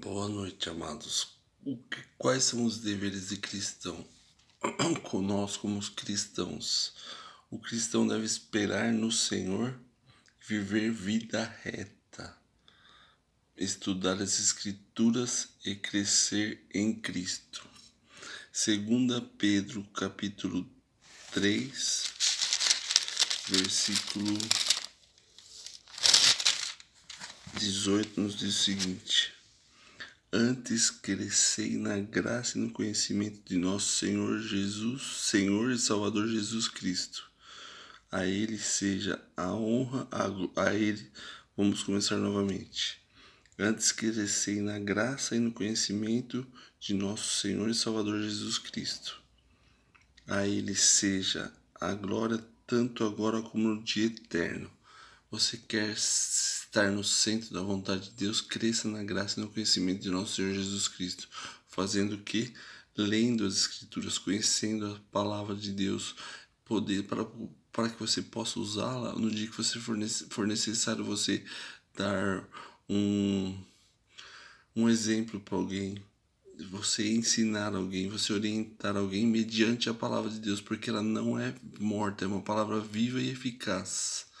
Boa noite, amados. Quais são os deveres de cristão? Nós, como cristãos, o cristão deve esperar no Senhor viver vida reta, estudar as Escrituras e crescer em Cristo. 2 Pedro, capítulo 3, versículo 18, nos diz o seguinte. Antes crescei na graça e no conhecimento de nosso Senhor Jesus, Senhor e Salvador Jesus Cristo. A Ele seja a honra, a, a Ele. Vamos começar novamente. Antes crescei na graça e no conhecimento de nosso Senhor e Salvador Jesus Cristo. A Ele seja a glória tanto agora como no dia eterno. Você quer estar no centro da vontade de Deus cresça na graça e no conhecimento de nosso Senhor Jesus Cristo, fazendo que, lendo as Escrituras, conhecendo a palavra de Deus, poder para, para que você possa usá-la no dia que você for, for necessário você dar um, um exemplo para alguém, você ensinar alguém, você orientar alguém mediante a palavra de Deus, porque ela não é morta, é uma palavra viva e eficaz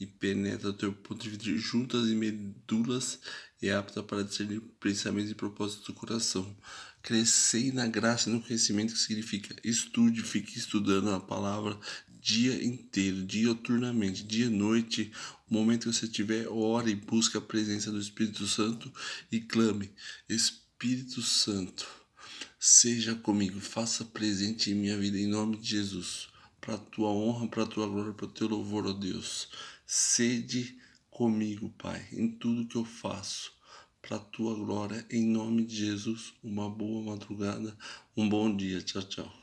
e penetra teu ponto de vista juntas e medulas e é apta para discernir pensamentos e propósitos do coração. Crescei na graça e no conhecimento que significa estude, fique estudando a palavra dia inteiro, dioturnamente, dia e noite, o momento que você tiver, ore e busque a presença do Espírito Santo e clame, Espírito Santo, seja comigo, faça presente em minha vida em nome de Jesus para a tua honra, para a tua glória, para o teu louvor, ó Deus. Sede comigo, Pai, em tudo que eu faço, para a tua glória, em nome de Jesus. Uma boa madrugada, um bom dia. Tchau, tchau.